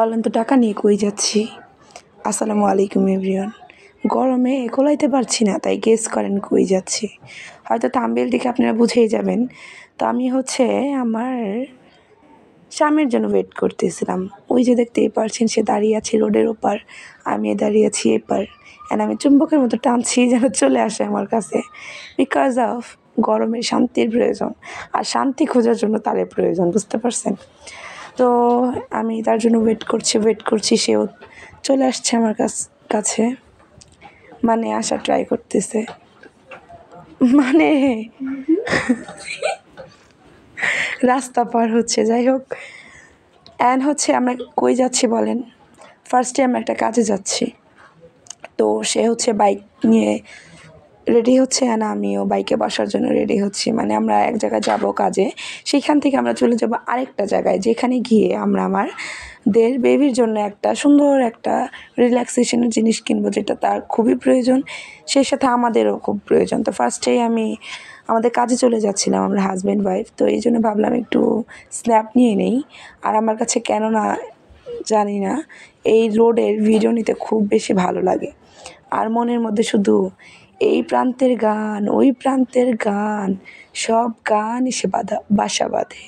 বলেন তো টাকা নিয়ে কই যাচ্ছি আসসালামু আলাইকুম এভরিওয়ান গরমে একোলাইতে পারছি না তাই গেস করেন কই যাচ্ছি হয়তো তামবেল দেখে আপনারা বুঝেই যাবেন তো আমি হচ্ছে আমার স্বামীর জন্য ওয়েট করতেছিলাম ওই যে দেখতেই পারছেন সে দাঁড়িয়ে আছে রোডের ওপার আমি দাঁড়িয়ে আছি এপার অ্যান্ড আমি চুম্বকের মতো টানছি যেন চলে আসে আমার কাছে বিকজ অফ গরমের শান্তির প্রয়োজন আর শান্তি খোঁজার জন্য তারের প্রয়োজন বুঝতে পারছেন তো আমি তার জন্য ওয়েট করছি ওয়েট করছি সেও চলে আসছে আমার কাছ কাছে মানে আসা ট্রাই করতেছে মানে রাস্তা পার হচ্ছে যাই হোক অ্যান্ড হচ্ছে আমরা কই যাচ্ছি বলেন ফার্স্টে আমরা একটা কাজে যাচ্ছি তো সে হচ্ছে বাইক নিয়ে রেডি হচ্ছে না আমিও বাইকে বসার জন্য রেডি হচ্ছি মানে আমরা এক জায়গায় যাব কাজে সেখান থেকে আমরা চলে যাব আরেকটা জায়গায় যেখানে গিয়ে আমরা আমার দের বেবির জন্য একটা সুন্দর একটা রিল্যাক্সেশনের জিনিস কিনবো যেটা তার খুবই প্রয়োজন সেই সাথে আমাদেরও খুব প্রয়োজন তো ফার্স্টেই আমি আমাদের কাজে চলে যাচ্ছিলাম আমরা হাজব্যান্ড ওয়াইফ তো এই জন্য ভাবলাম একটু স্ন্যাপ নিয়ে নেই আর আমার কাছে কেন না জানি না এই রোডের ভিডিও নিতে খুব বেশি ভালো লাগে আর মনের মধ্যে শুধু এই প্রান্তের গান ওই প্রান্তের গান সব গান এসে বাঁধা বাসা বাঁধে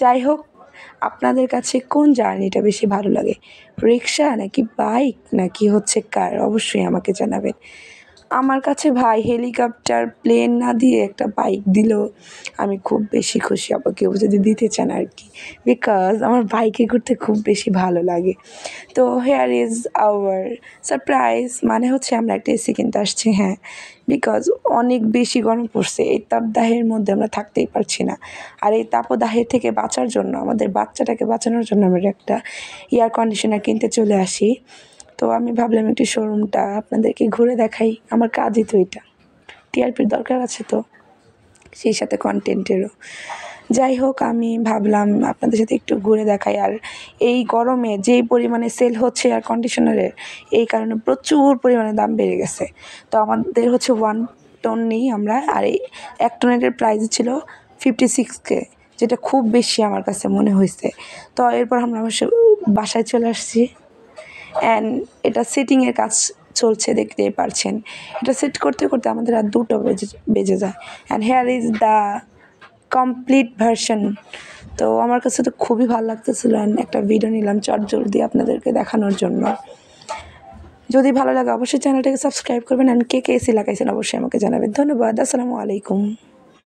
যাই হোক আপনাদের কাছে কোন জার্নিটা বেশি ভালো লাগে রিক্সা নাকি বাইক নাকি হচ্ছে কার অবশ্যই আমাকে জানাবেন আমার কাছে ভাই হেলিকপ্টার প্লেন না দিয়ে একটা বাইক দিল আমি খুব বেশি খুশি হবো কেউ যদি দিতে চান আর কি বিকজ আমার বাইকে ঘুরতে খুব বেশি ভালো লাগে তো হেয়ার ইজ আওয়ার সারপ্রাইজ মানে হচ্ছে আমরা একটা এসি কিনতে আসছি হ্যাঁ বিকজ অনেক বেশি গরম পড়ছে এই তাপদাহের মধ্যে আমরা থাকতেই পারছি না আর এই তাপদাহের থেকে বাঁচার জন্য আমাদের বাচ্চাটাকে বাঁচানোর জন্য আমরা একটা এয়ার কন্ডিশনার কিনতে চলে আসি তো আমি ভাবলাম একটু শোরুমটা আপনাদেরকে ঘুরে দেখাই আমার কাজই তো এটা টিআরপির দরকার আছে তো সেই সাথে কন্টেন্টেরও যাই হোক আমি ভাবলাম আপনাদের সাথে একটু ঘুরে দেখাই আর এই গরমে যেই পরিমাণে সেল হচ্ছে আর কন্ডিশনারের এই কারণে প্রচুর পরিমাণে দাম বেড়ে গেছে তো আমাদের হচ্ছে ওয়ান টন নেই আমরা আর এই এক টনের প্রাইস ছিল ফিফটি সিক্সকে যেটা খুব বেশি আমার কাছে মনে হয়েছে তো এরপর আমরা অবশ্য বাসায় চলে আসছি অ্যান্ড এটা সেটিংয়ের কাজ চলছে দেখতেই পারছেন এটা সেট করতে করতে আমাদের আর দুটো বেজে বেজে যায় and here is the complete version তো আমার কাছে তো খুবই ভালো লাগতেছিল অ্যান্ড একটা ভিডিও নিলাম চট জলদি আপনাদেরকে দেখানোর জন্য যদি ভালো লাগে অবশ্যই চ্যানেলটাকে সাবস্ক্রাইব করবেন অ্যান্ড কে কে এসি লাগাইছেন অবশ্যই আমাকে জানাবেন ধন্যবাদ আসসালামু আলাইকুম